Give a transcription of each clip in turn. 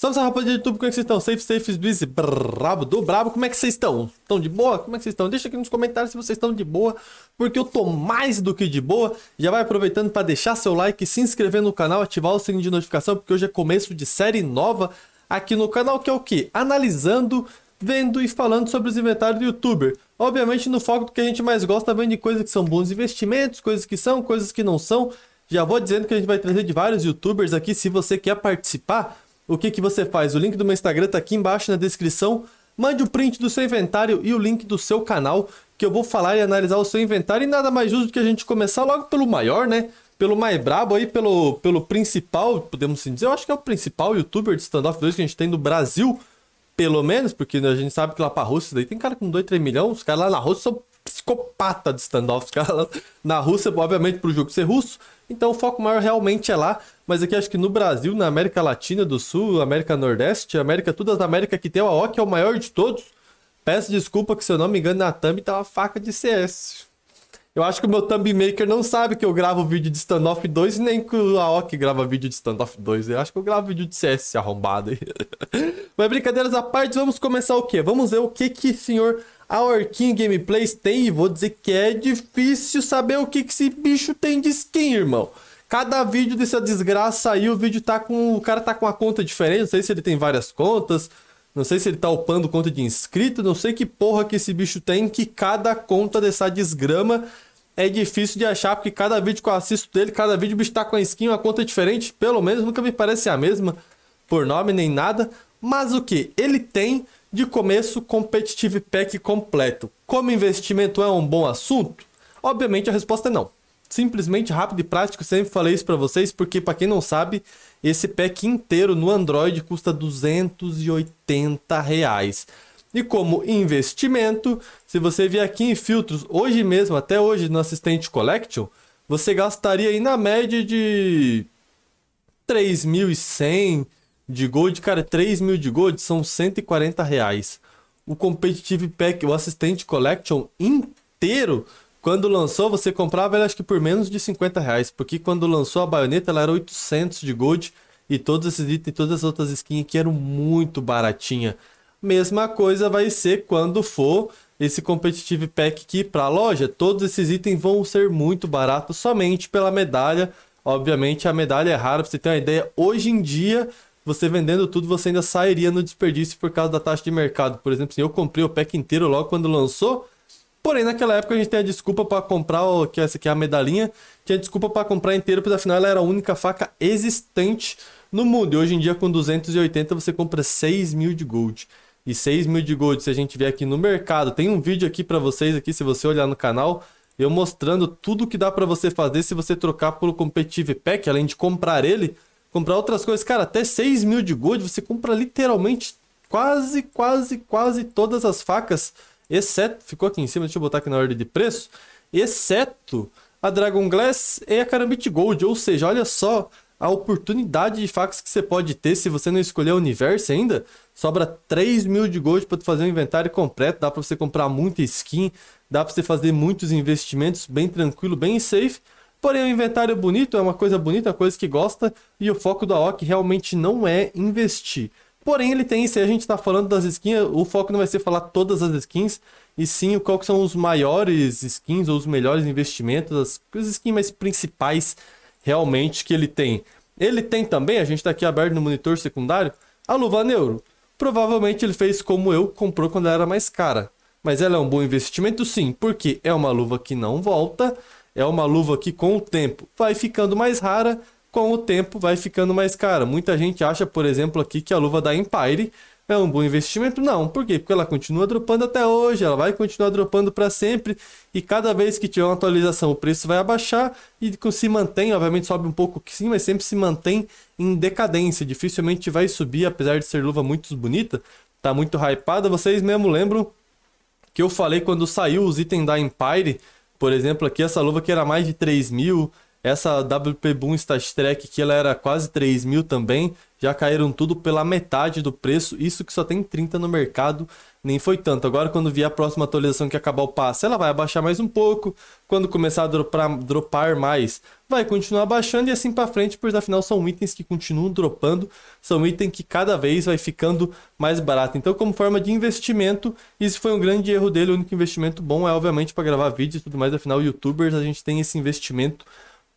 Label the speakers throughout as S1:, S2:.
S1: Salve, salve rapaziada do YouTube, como é que vocês estão? Safe, safe, busy, brabo, do brabo, como é que vocês estão? Estão de boa? Como é que vocês estão? Deixa aqui nos comentários se vocês estão de boa, porque eu tô mais do que de boa. Já vai aproveitando para deixar seu like, se inscrever no canal, ativar o sininho de notificação, porque hoje é começo de série nova aqui no canal, que é o quê? Analisando, vendo e falando sobre os inventários do YouTuber. Obviamente no foco do que a gente mais gosta, vem de coisas que são bons investimentos, coisas que são, coisas que não são. Já vou dizendo que a gente vai trazer de vários YouTubers aqui, se você quer participar o que, que você faz? O link do meu Instagram está aqui embaixo na descrição. Mande o print do seu inventário e o link do seu canal, que eu vou falar e analisar o seu inventário. E nada mais justo do que a gente começar logo pelo maior, né? Pelo mais brabo aí, pelo, pelo principal, podemos assim dizer. Eu acho que é o principal youtuber de stand-off 2 que a gente tem no Brasil, pelo menos, porque a gente sabe que lá pra Rússia daí tem cara com 2, 3 milhões. Os caras lá na Rússia são psicopata de stand-off. Os caras lá na Rússia, obviamente, pro jogo ser russo, então o foco maior realmente é lá, mas aqui acho que no Brasil, na América Latina do Sul, América Nordeste, América, todas as Américas que tem o AOC é o maior de todos. Peço desculpa que, se eu não me engano, na thumb tá uma faca de CS. Eu acho que o meu thumb maker não sabe que eu gravo vídeo de standoff 2 nem que o Aoki grava vídeo de standoff 2. Eu acho que eu gravo vídeo de CS arrombado. Mas brincadeiras à parte, vamos começar o quê? Vamos ver o que que senhor Aorquinho Gameplays tem e vou dizer que é difícil saber o que que esse bicho tem de skin, irmão. Cada vídeo dessa desgraça aí, o vídeo tá com. O cara tá com uma conta diferente. Não sei se ele tem várias contas. Não sei se ele tá upando conta de inscrito. Não sei que porra que esse bicho tem. Que cada conta dessa desgrama é difícil de achar, porque cada vídeo que eu assisto dele, cada vídeo o bicho tá com a skin, uma conta diferente, pelo menos nunca me parece a mesma, por nome nem nada. Mas o que? Ele tem de começo competitive pack completo. Como investimento é um bom assunto? Obviamente a resposta é não. Simplesmente rápido e prático, sempre falei isso para vocês, porque para quem não sabe, esse pack inteiro no Android custa 280 reais. E como investimento, se você vier aqui em filtros, hoje mesmo, até hoje no Assistente Collection, você gastaria aí na média de 3.100 de gold. Cara, 3.000 de gold são 140 reais. O Competitive Pack, o Assistente Collection inteiro, quando lançou, você comprava ele acho que por menos de 50 reais. Porque quando lançou a baioneta, ela era 800 de gold. E todos esses itens e todas as outras skins aqui eram muito baratinha. Mesma coisa vai ser quando for esse competitive pack aqui para a loja. Todos esses itens vão ser muito baratos somente pela medalha. Obviamente a medalha é rara, para você ter uma ideia, hoje em dia você vendendo tudo, você ainda sairia no desperdício por causa da taxa de mercado. Por exemplo, assim, eu comprei o pack inteiro logo quando lançou. Porém, naquela época a gente tem a desculpa para comprar, o, que é essa aqui é a medalhinha, tinha desculpa para comprar inteiro, porque afinal ela era a única faca existente no mundo. E hoje em dia, com 280, você compra 6 mil de gold e 6 mil de gold se a gente vier aqui no mercado. Tem um vídeo aqui para vocês aqui, se você olhar no canal, eu mostrando tudo que dá para você fazer se você trocar pelo Competitive Pack, além de comprar ele, comprar outras coisas. Cara, até 6 mil de gold você compra literalmente quase, quase, quase todas as facas, exceto... Ficou aqui em cima, deixa eu botar aqui na ordem de preço. Exceto a Dragon Glass e a Karambit Gold, ou seja, olha só a oportunidade de fax que você pode ter se você não escolher o universo ainda. Sobra 3 mil de gold para fazer um inventário completo. Dá para você comprar muita skin, dá para você fazer muitos investimentos bem tranquilo, bem safe. Porém, o inventário é bonito, é uma coisa bonita, uma coisa que gosta. E o foco da OC realmente não é investir. Porém, ele tem, se a gente está falando das skins, o foco não vai ser falar todas as skins, e sim o qual são os maiores skins ou os melhores investimentos, as, as skins mais principais realmente que ele tem. Ele tem também, a gente está aqui aberto no monitor secundário, a luva neuro. Provavelmente ele fez como eu, comprou quando ela era mais cara. Mas ela é um bom investimento sim, porque é uma luva que não volta, é uma luva que com o tempo vai ficando mais rara, com o tempo vai ficando mais cara. Muita gente acha, por exemplo, aqui que a luva da Empire é um bom investimento? Não. Por quê? Porque ela continua dropando até hoje, ela vai continuar dropando para sempre e cada vez que tiver uma atualização o preço vai abaixar e se mantém, obviamente sobe um pouco que sim, mas sempre se mantém em decadência, dificilmente vai subir, apesar de ser luva muito bonita, tá muito hypada. Vocês mesmo lembram que eu falei quando saiu os itens da Empire, por exemplo, aqui essa luva que era mais de 3 mil, essa WP Boom Stat Track que ela era quase 3 mil também, já caíram tudo pela metade do preço, isso que só tem 30 no mercado, nem foi tanto. Agora quando vier a próxima atualização que acabar o passe, ela vai abaixar mais um pouco, quando começar a dropar, dropar mais, vai continuar baixando e assim para frente, pois afinal são itens que continuam dropando, são itens que cada vez vai ficando mais barato. Então como forma de investimento, isso foi um grande erro dele, o único investimento bom é obviamente para gravar vídeos e tudo mais, afinal youtubers a gente tem esse investimento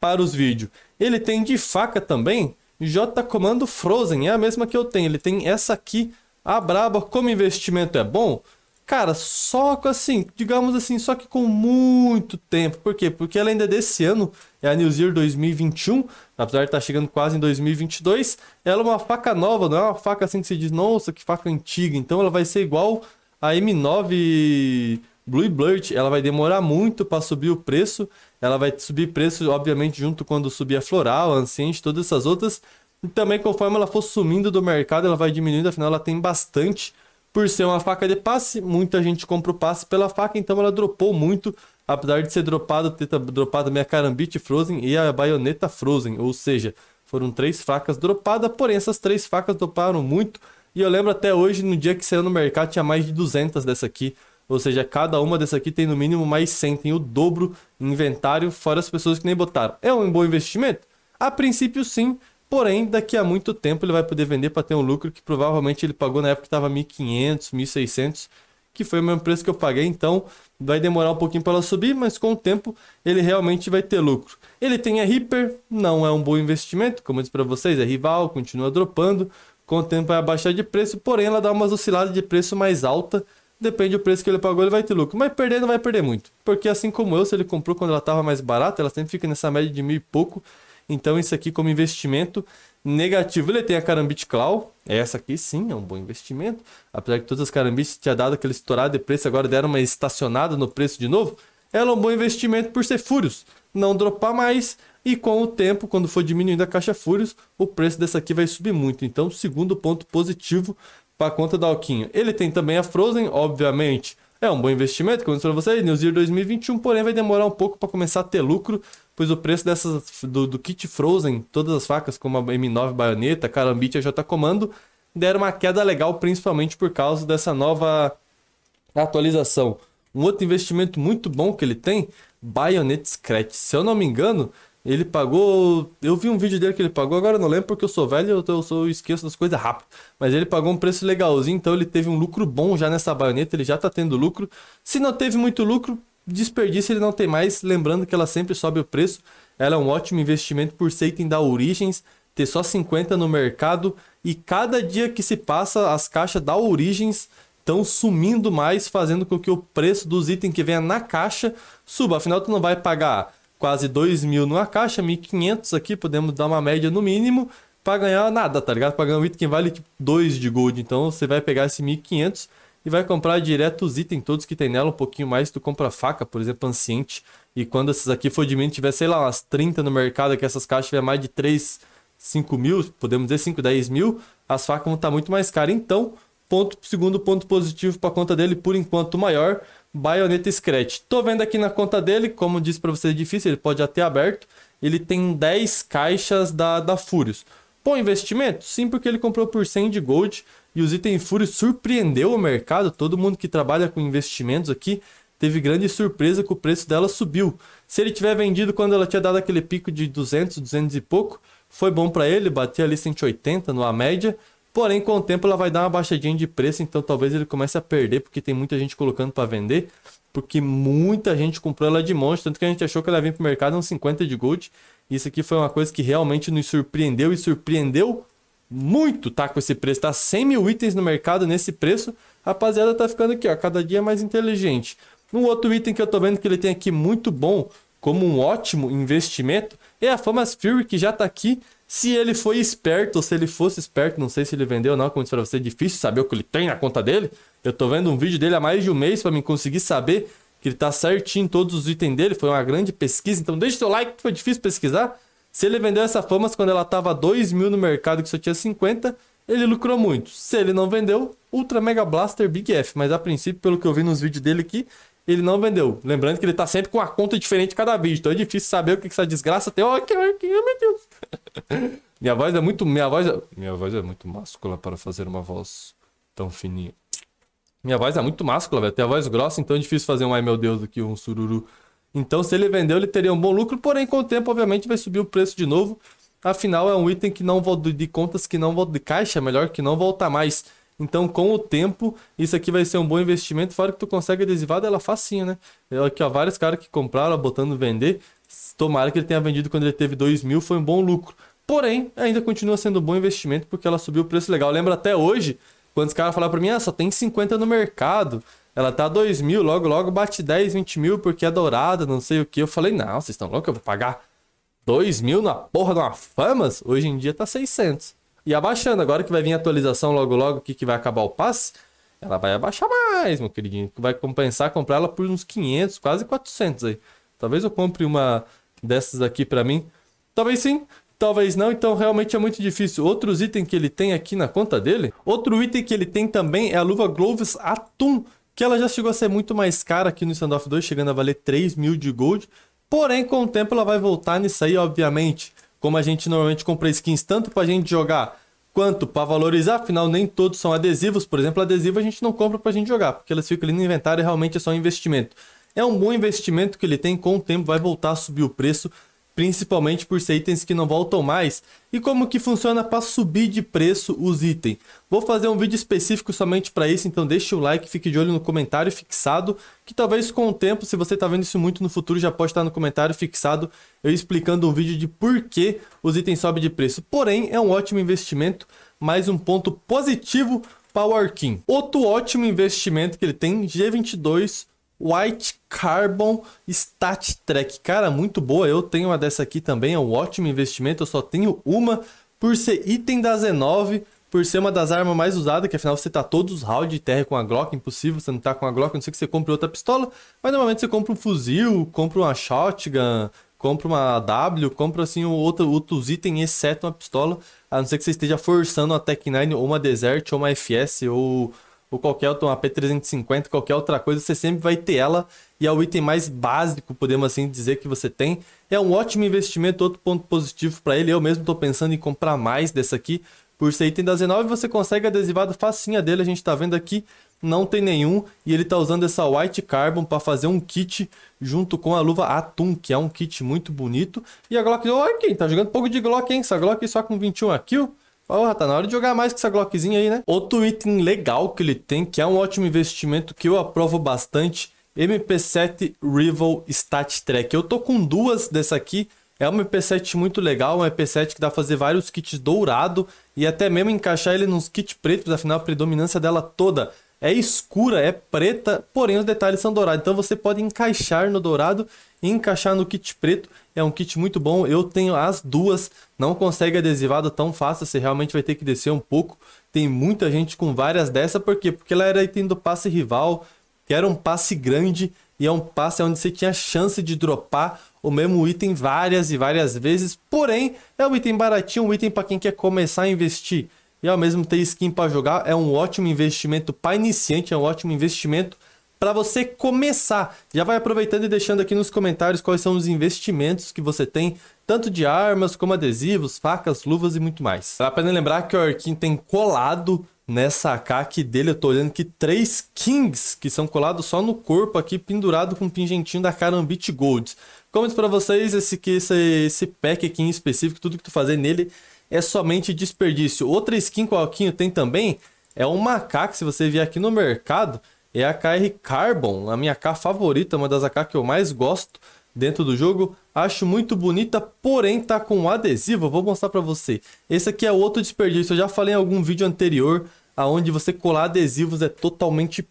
S1: para os vídeos. Ele tem de faca também J Comando Frozen, é a mesma que eu tenho. Ele tem essa aqui, a braba, como investimento é bom. Cara, só com assim, digamos assim, só que com muito tempo. Por quê? Porque ela ainda é desse ano, é a New Year 2021, apesar de estar tá chegando quase em 2022. Ela é uma faca nova, não é uma faca assim que se diz, nossa, que faca antiga. Então ela vai ser igual a M9 Blue Blurt. Ela vai demorar muito para subir o preço. Ela vai subir preço, obviamente, junto quando subir a floral, a anciente, todas essas outras. E também, conforme ela for sumindo do mercado, ela vai diminuindo, afinal, ela tem bastante. Por ser uma faca de passe, muita gente compra o passe pela faca, então ela dropou muito. Apesar de ser dropado, ter dropado a minha Carambit Frozen e a Baioneta Frozen, ou seja, foram três facas dropadas, porém essas três facas droparam muito. E eu lembro até hoje, no dia que saiu no mercado, tinha mais de 200 dessa aqui. Ou seja, cada uma dessa aqui tem no mínimo mais 100, tem o dobro inventário, fora as pessoas que nem botaram. É um bom investimento? A princípio, sim. Porém, daqui a muito tempo ele vai poder vender para ter um lucro que provavelmente ele pagou na época que estava 1.500, 1.600, que foi o mesmo preço que eu paguei. Então, vai demorar um pouquinho para ela subir, mas com o tempo ele realmente vai ter lucro. Ele tem a Reaper, não é um bom investimento, como eu disse para vocês, é rival, continua dropando. Com o tempo vai abaixar de preço, porém ela dá umas osciladas de preço mais alta depende do preço que ele pagou, ele vai ter lucro. Mas perder não vai perder muito. Porque assim como eu, se ele comprou quando ela estava mais barata, ela sempre fica nessa média de mil e pouco. Então isso aqui como investimento negativo. Ele tem a Carambit Claw. Essa aqui sim é um bom investimento. Apesar que todas as Carambites tinha dado aquele estourado de preço, agora deram uma estacionada no preço de novo. Ela é um bom investimento por ser Furious. Não dropar mais. E com o tempo, quando for diminuindo a caixa Furious, o preço dessa aqui vai subir muito. Então, segundo ponto positivo para conta da Alquinho. Ele tem também a Frozen, obviamente. É um bom investimento, como eu disse para vocês, New Year 2021, porém vai demorar um pouco para começar a ter lucro, pois o preço dessas, do, do, kit Frozen, todas as facas, como a M9 Baioneta, Carambit e a J Comando, deram uma queda legal, principalmente por causa dessa nova atualização. Um outro investimento muito bom que ele tem, Bayonet Scratch. Se eu não me engano, ele pagou. Eu vi um vídeo dele que ele pagou, agora eu não lembro porque eu sou velho, eu, eu, sou, eu esqueço das coisas rápido. Mas ele pagou um preço legalzinho, então ele teve um lucro bom já nessa baioneta, ele já tá tendo lucro. Se não teve muito lucro, desperdício ele não tem mais. Lembrando que ela sempre sobe o preço. Ela é um ótimo investimento por ser item da Origens, ter só 50 no mercado. E cada dia que se passa, as caixas da Origens estão sumindo mais, fazendo com que o preço dos itens que venha na caixa suba. Afinal, tu não vai pagar quase 2 mil numa caixa, 1.500 aqui, podemos dar uma média no mínimo para ganhar nada, tá ligado? Para ganhar um item que vale 2 tipo, de gold, então você vai pegar esse 1.500 e vai comprar direto os itens todos que tem nela, um pouquinho mais, tu compra faca, por exemplo, anciente, e quando essas aqui for de mim tiver, sei lá, umas 30 no mercado, que essas caixas tiver mais de 3, 5 mil, podemos dizer 5, 10 mil, as facas vão estar tá muito mais caras, então, ponto, segundo ponto positivo para a conta dele, por enquanto maior, Bayonetta Scratch. Tô vendo aqui na conta dele, como disse para vocês, é difícil, ele pode já ter aberto. Ele tem 10 caixas da, da Furious. Bom investimento? Sim, porque ele comprou por 100 de gold e os itens Furious surpreendeu o mercado. Todo mundo que trabalha com investimentos aqui teve grande surpresa que o preço dela subiu. Se ele tiver vendido quando ela tinha dado aquele pico de 200, 200 e pouco, foi bom para ele, bater ali 180 a média. Porém, com o tempo ela vai dar uma baixadinha de preço, então talvez ele comece a perder, porque tem muita gente colocando para vender. Porque muita gente comprou ela de monte, tanto que a gente achou que ela vinha pro mercado uns 50 de gold. Isso aqui foi uma coisa que realmente nos surpreendeu e surpreendeu muito, tá? Com esse preço, tá 100 mil itens no mercado nesse preço. Rapaziada, tá ficando aqui, ó, cada dia mais inteligente. Um outro item que eu tô vendo que ele tem aqui muito bom, como um ótimo investimento, é a Famas Fury, que já tá aqui se ele foi esperto, ou se ele fosse esperto, não sei se ele vendeu ou não, como disse pra você, é difícil saber o que ele tem na conta dele. Eu tô vendo um vídeo dele há mais de um mês para mim conseguir saber que ele tá certinho em todos os itens dele. Foi uma grande pesquisa, então deixa seu like, que foi difícil pesquisar. Se ele vendeu essa famas quando ela tava 2 mil no mercado, que só tinha 50, ele lucrou muito. Se ele não vendeu, Ultra Mega Blaster Big F. Mas a princípio, pelo que eu vi nos vídeos dele aqui, ele não vendeu. Lembrando que ele tá sempre com a conta diferente cada vídeo. Então é difícil saber o que, que essa desgraça tem. Oh, que, que, meu Deus. minha voz é muito. Minha voz é, minha voz é muito máscula para fazer uma voz tão fininha. Minha voz é muito máscula, velho. Tem a voz grossa, então é difícil fazer um ai meu Deus do que um sururu. Então, se ele vendeu, ele teria um bom lucro, porém, com o tempo, obviamente, vai subir o preço de novo. Afinal, é um item que não de contas que não de caixa, melhor que não volta mais. Então, com o tempo, isso aqui vai ser um bom investimento. Fora que tu consegue adesivar dela facinho, né? Eu, aqui, ó, vários caras que compraram, botando vender. Tomara que ele tenha vendido quando ele teve 2 mil, foi um bom lucro. Porém, ainda continua sendo um bom investimento porque ela subiu o preço legal. Lembra até hoje, quando os caras falaram para mim, ah, só tem 50 no mercado. Ela tá 2 mil, logo, logo bate 10, 20 mil porque é dourada, não sei o que. Eu falei, não, vocês estão loucos, eu vou pagar 2 mil na porra de uma Famas? Hoje em dia tá 600. E abaixando, agora que vai vir a atualização logo logo, que, que vai acabar o passe, ela vai abaixar mais, meu queridinho. Vai compensar comprar ela por uns 500, quase 400 aí. Talvez eu compre uma dessas aqui para mim. Talvez sim, talvez não, então realmente é muito difícil. Outros itens que ele tem aqui na conta dele, outro item que ele tem também é a luva Gloves Atum, que ela já chegou a ser muito mais cara aqui no Standoff 2, chegando a valer 3 mil de gold. Porém, com o tempo ela vai voltar nisso aí, obviamente. Como a gente normalmente compra skins tanto pra gente jogar quanto para valorizar, afinal nem todos são adesivos, por exemplo, adesivo a gente não compra para a gente jogar, porque elas ficam ali no inventário e realmente é só um investimento. É um bom investimento que ele tem, com o tempo vai voltar a subir o preço, principalmente por ser itens que não voltam mais, e como que funciona para subir de preço os itens. Vou fazer um vídeo específico somente para isso, então deixe o like, fique de olho no comentário fixado, que talvez com o tempo, se você está vendo isso muito no futuro, já pode estar no comentário fixado eu explicando um vídeo de por que os itens sobem de preço. Porém, é um ótimo investimento, mais um ponto positivo para o Arkin. Outro ótimo investimento que ele tem, G22, White Carbon Stat Track. Cara, muito boa. Eu tenho uma dessa aqui também. É um ótimo investimento. Eu só tenho uma por ser item da Z9 por ser uma das armas mais usadas, que afinal você tá todos os rounds de terra com a Glock, impossível você não tá com a Glock, a não sei que você compre outra pistola, mas normalmente você compra um fuzil, compra uma shotgun, compra uma W, compra assim outro, outros itens, exceto uma pistola, a não ser que você esteja forçando uma Tech 9 ou uma Desert ou uma FS ou ou qualquer uma P350, qualquer outra coisa, você sempre vai ter ela e é o item mais básico, podemos assim dizer, que você tem. É um ótimo investimento, outro ponto positivo para ele. Eu mesmo estou pensando em comprar mais dessa aqui, por ser item da Z9, você consegue adesivado facinha dele, a gente está vendo aqui, não tem nenhum, e ele está usando essa White Carbon para fazer um kit junto com a luva Atum, que é um kit muito bonito, e a Glock, olha quem, tá jogando pouco de Glock, hein, essa Glock só com 21 kills. kill, Porra, tá na hora de jogar mais com essa Glockzinha aí, né? Outro item legal que ele tem, que é um ótimo investimento que eu aprovo bastante, MP7 Rival Stat Track. Eu tô com duas dessa aqui. É uma MP7 muito legal, uma MP7 que dá pra fazer vários kits dourado e até mesmo encaixar ele nos kits pretos, afinal a predominância dela toda é escura, é preta, porém os detalhes são dourados. Então você pode encaixar no dourado e encaixar no kit preto. É um kit muito bom. Eu tenho as duas. Não consegue adesivado tão fácil. Você realmente vai ter que descer um pouco. Tem muita gente com várias dessa. Por quê? Porque ela era item do passe rival, que era um passe grande. E é um passe onde você tinha chance de dropar o mesmo item várias e várias vezes. Porém, é um item baratinho, um item para quem quer começar a investir e ao mesmo ter skin para jogar, é um ótimo investimento para iniciante, é um ótimo investimento para você começar. Já vai aproveitando e deixando aqui nos comentários quais são os investimentos que você tem, tanto de armas como adesivos, facas, luvas e muito mais. Vale a pena lembrar que o arkin tem colado nessa AK aqui dele, eu tô olhando que três Kings que são colados só no corpo aqui, pendurado com um pingentinho da carambit Gold. disse para vocês esse, esse, esse pack aqui em específico, tudo que tu fazer nele é somente desperdício. Outra skin que o Alquinho tem também é um macaco, se você vier aqui no mercado, é a KR Carbon, a minha AK favorita, uma das AK que eu mais gosto dentro do jogo. Acho muito bonita, porém tá com um adesivo, vou mostrar para você. Esse aqui é outro desperdício, eu já falei em algum vídeo anterior, aonde você colar adesivos é totalmente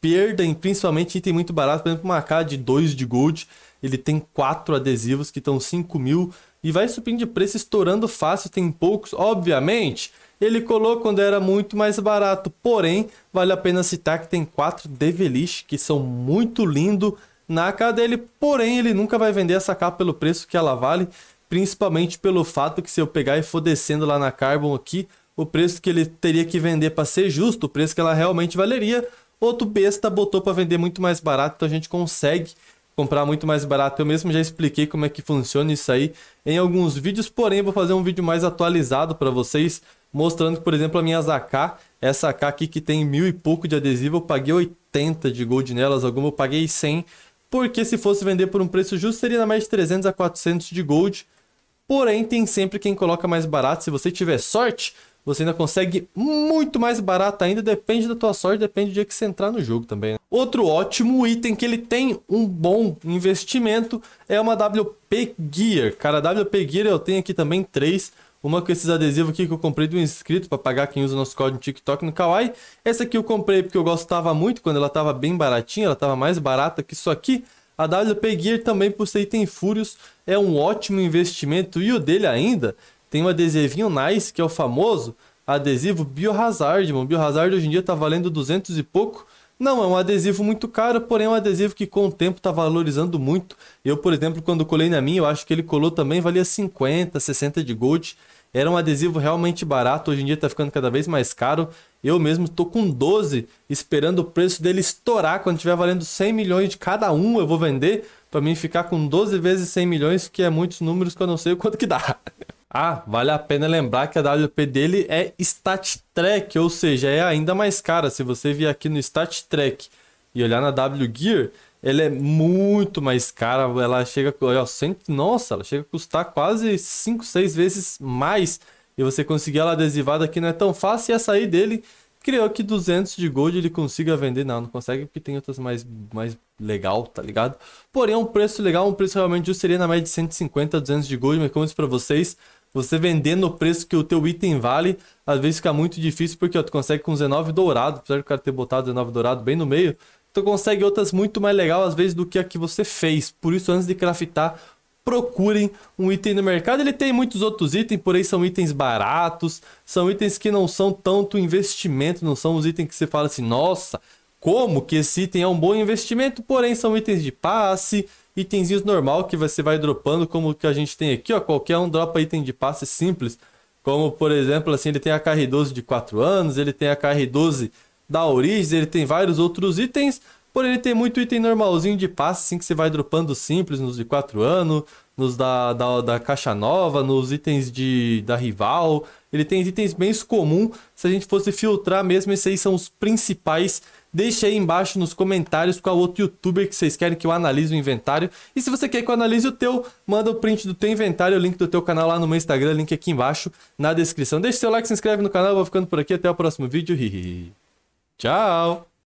S1: perda, principalmente item muito barato, por exemplo, uma AK de 2 de gold, ele tem 4 adesivos que estão 5 mil, e vai subindo de preço estourando fácil, tem poucos, obviamente. Ele colou quando era muito mais barato, porém, vale a pena citar que tem quatro Devilish que são muito lindo na cara dele, porém ele nunca vai vender essa capa pelo preço que ela vale, principalmente pelo fato que se eu pegar e for descendo lá na Carbon aqui, o preço que ele teria que vender para ser justo, o preço que ela realmente valeria, outro besta botou para vender muito mais barato, então a gente consegue comprar muito mais barato. Eu mesmo já expliquei como é que funciona isso aí em alguns vídeos, porém vou fazer um vídeo mais atualizado para vocês, mostrando, por exemplo, a minha AK, essa AK aqui que tem mil e pouco de adesivo, eu paguei 80 de gold nelas, alguma eu paguei 100, porque se fosse vender por um preço justo, seria na mais de 300 a 400 de gold, porém tem sempre quem coloca mais barato, se você tiver sorte você ainda consegue muito mais barato ainda, depende da tua sorte, depende do dia que você entrar no jogo também. Né? Outro ótimo item que ele tem um bom investimento é uma WP Gear. Cara, a WP Gear eu tenho aqui também três. Uma com esses adesivos aqui que eu comprei de um inscrito para pagar quem usa nosso código no TikTok no Kawaii. Essa aqui eu comprei porque eu gostava muito quando ela estava bem baratinha, ela estava mais barata que isso aqui. A WP Gear também por ser item fúrios é um ótimo investimento e o dele ainda tem um adesivinho nice, que é o famoso adesivo Biohazard, mano. Biohazard hoje em dia tá valendo 200 e pouco. Não, é um adesivo muito caro, porém é um adesivo que com o tempo tá valorizando muito. Eu, por exemplo, quando colei na minha, eu acho que ele colou também, valia 50, 60 de gold. Era um adesivo realmente barato, hoje em dia tá ficando cada vez mais caro. Eu mesmo tô com 12, esperando o preço dele estourar. Quando tiver valendo 100 milhões de cada um, eu vou vender. Pra mim ficar com 12 vezes 100 milhões, que é muitos números que eu não sei o quanto que dá. Ah, vale a pena lembrar que a WP dele é Trek, ou seja, é ainda mais cara. Se você vir aqui no Trek e olhar na W Gear, ela é muito mais cara. Ela chega, ó, cento, nossa, ela chega a custar quase 5, 6 vezes mais. E você conseguir ela adesivada aqui não é tão fácil. E a sair dele criou que 200 de gold ele consiga vender. Não, não consegue porque tem outras mais, mais legal, tá ligado? Porém, é um preço legal, um preço realmente justo seria na média de 150, 200 de gold. Mas como eu disse pra vocês, você vender no preço que o teu item vale, às vezes fica muito difícil, porque ó, tu consegue com 19 dourado, apesar do cara ter botado 19 dourado bem no meio, tu consegue outras muito mais legais às vezes do que a que você fez. Por isso, antes de craftar, procurem um item no mercado. Ele tem muitos outros itens, porém são itens baratos, são itens que não são tanto investimento, não são os itens que você fala assim, nossa, como que esse item é um bom investimento, porém são itens de passe, Itenzinhos normal que você vai dropando, como que a gente tem aqui, ó. Qualquer um dropa item de passe simples. Como, por exemplo, assim, ele tem a KR12 de 4 anos, ele tem a KR12 da origem ele tem vários outros itens. Porém, ele tem muito item normalzinho de passe, assim, que você vai dropando simples nos de 4 anos, nos da, da, da, caixa nova, nos itens de, da rival. Ele tem itens bem comum. Se a gente fosse filtrar mesmo, esses aí são os principais Deixe aí embaixo nos comentários qual outro youtuber que vocês querem que eu analise o inventário. E se você quer que eu analise o teu, manda o print do teu inventário, o link do teu canal lá no meu Instagram, link aqui embaixo na descrição. Deixe seu like, se inscreve no canal, eu vou ficando por aqui, até o próximo vídeo. Tchau!